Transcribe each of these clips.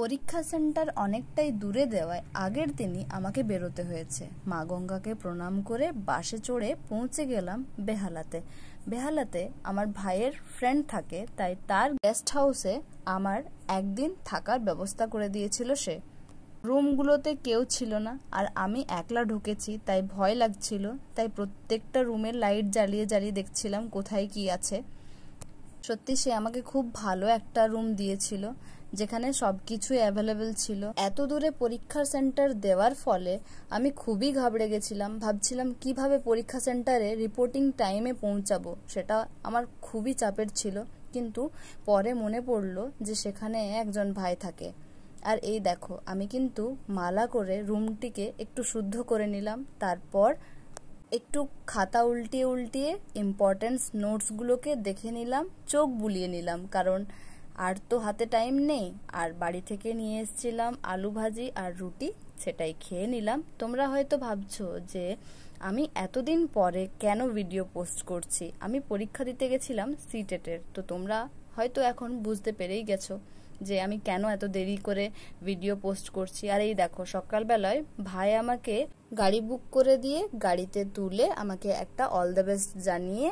পরীক্ষা সেন্টার অনেকটাই দূরে দেওয়ায় আগের দিনই আমাকে বেরোতে হয়েছে মা গঙ্গাকে প্রণাম করে বাসে চড়ে পৌঁছে গেলাম বেহালাতে বেহালাতে আমার ভাইয়ের ফ্রেন্ড থাকে তাই তার গেস্ট হাউসে আমার একদিন থাকার ব্যবস্থা করে দিয়েছিল সে রুমগুলোতে কেউ ছিল না আর আমি একলা ঢুকেছি তাই ভয় লাগছিল তাই প্রত্যেকটা রুমের লাইট জ্বালিয়ে জ্বালিয়ে দেখছিলাম কোথায় কি আছে সত্যি সে আমাকে খুব ভালো একটা রুম দিয়েছিল যেখানে সব কিছুই অ্যাভেলেবেল ছিল এত দূরে পরীক্ষা সেন্টার দেওয়ার ফলে আমি খুবই ঘাবড়ে গেছিলাম ভাবছিলাম কিভাবে পরীক্ষা সেন্টারে রিপোর্টিং টাইমে পৌঁছাবো সেটা আমার খুবই চাপের ছিল কিন্তু পরে মনে পড়ল যে সেখানে একজন ভাই থাকে আর এই দেখো আমি কিন্তু মালা করে রুমটিকে একটু শুদ্ধ করে নিলাম তারপর একটু খাতা উল্টিয়ে উল্টিয়ে ইম্পর্টেন্স নোটসগুলোকে দেখে নিলাম চোখ বুলিয়ে নিলাম কারণ আর তো হাতে টাইম নেই আর বাড়ি থেকে নিয়ে এসেছিলাম আলু ভাজি আর রুটি সেটাই খেয়ে নিলাম তোমরা হয়তো ভাবছো যে আমি এতদিন পরে কেন ভিডিও পোস্ট করছি আমি পরীক্ষা দিতে গেছিলাম সিটেটের e তো তোমরা হয়তো এখন বুঝতে পেরেই গেছো যে আমি কেন এত দেরি করে ভিডিও পোস্ট করছি আর এই দেখো সকালবেলায় ভাই আমাকে গাড়ি বুক করে দিয়ে গাড়িতে তুলে আমাকে একটা অল দ্য বেস্ট জানিয়ে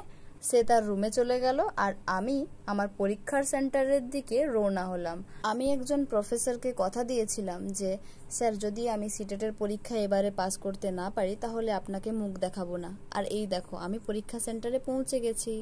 সে তার রুমে চলে গেল আর আমি আমার পরীক্ষার সেন্টারের দিকে রওনা হলাম আমি একজন প্রফেসরকে কথা দিয়েছিলাম যে স্যার যদি আমি সিটেটের e পরীক্ষা এবারে পাস করতে না পারি তাহলে আপনাকে মুখ দেখাবো না আর এই দেখো আমি পরীক্ষা সেন্টারে পৌঁছে গেছি